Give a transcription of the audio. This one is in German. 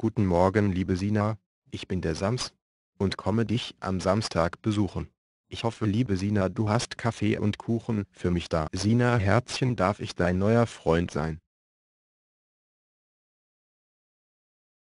Guten Morgen liebe Sina, ich bin der Sams und komme dich am Samstag besuchen. Ich hoffe liebe Sina du hast Kaffee und Kuchen für mich da. Sina Herzchen darf ich dein neuer Freund sein.